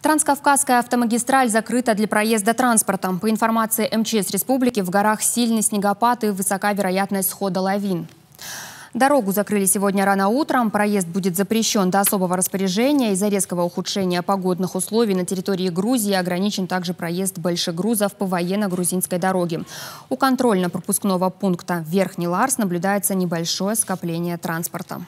Транскавказская автомагистраль закрыта для проезда транспортом. По информации МЧС Республики, в горах сильный снегопад и высока вероятность схода лавин. Дорогу закрыли сегодня рано утром. Проезд будет запрещен до особого распоряжения. Из-за резкого ухудшения погодных условий на территории Грузии ограничен также проезд большегрузов по военно-грузинской дороге. У контрольно-пропускного пункта Верхний Ларс наблюдается небольшое скопление транспорта.